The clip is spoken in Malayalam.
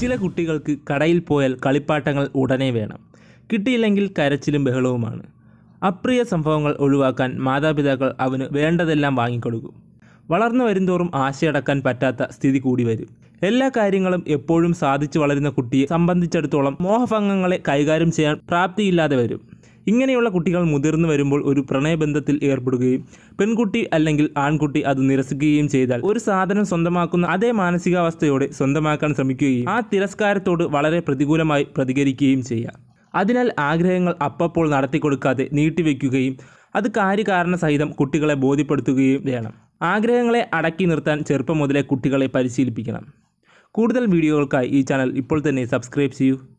ചില കുട്ടികൾക്ക് കടയിൽ പോയാൽ കളിപ്പാട്ടങ്ങൾ ഉടനെ വേണം കിട്ടിയില്ലെങ്കിൽ കരച്ചിലും ബഹളവുമാണ് അപ്രിയ സംഭവങ്ങൾ ഒഴിവാക്കാൻ മാതാപിതാക്കൾ അവന് വേണ്ടതെല്ലാം വാങ്ങിക്കൊടുക്കും വളർന്നു വരുംതോറും ആശയടക്കാൻ പറ്റാത്ത സ്ഥിതി കൂടി വരും എല്ലാ കാര്യങ്ങളും എപ്പോഴും സാധിച്ചു വളരുന്ന കുട്ടിയെ സംബന്ധിച്ചിടത്തോളം മോഹഭംഗങ്ങളെ കൈകാര്യം ചെയ്യാൻ പ്രാപ്തിയില്ലാതെ വരും ഇങ്ങനെയുള്ള കുട്ടികൾ മുതിർന്നു വരുമ്പോൾ ഒരു പ്രണയബന്ധത്തിൽ ഏർപ്പെടുകയും പെൺകുട്ടി അല്ലെങ്കിൽ ആൺകുട്ടി അത് നിരസിക്കുകയും ചെയ്താൽ ഒരു സാധനം സ്വന്തമാക്കുന്ന അതേ മാനസികാവസ്ഥയോടെ സ്വന്തമാക്കാൻ ശ്രമിക്കുകയും ആ തിരസ്കാരത്തോട് വളരെ പ്രതികൂലമായി പ്രതികരിക്കുകയും ചെയ്യാം അതിനാൽ ആഗ്രഹങ്ങൾ അപ്പപ്പോൾ നടത്തിക്കൊടുക്കാതെ നീട്ടിവെക്കുകയും അത് കാര്യകാരണ സഹിതം കുട്ടികളെ ബോധ്യപ്പെടുത്തുകയും വേണം ആഗ്രഹങ്ങളെ അടക്കി നിർത്താൻ ചെറുപ്പം മുതലേ കുട്ടികളെ പരിശീലിപ്പിക്കണം കൂടുതൽ വീഡിയോകൾക്കായി ഈ ചാനൽ ഇപ്പോൾ തന്നെ സബ്സ്ക്രൈബ് ചെയ്യൂ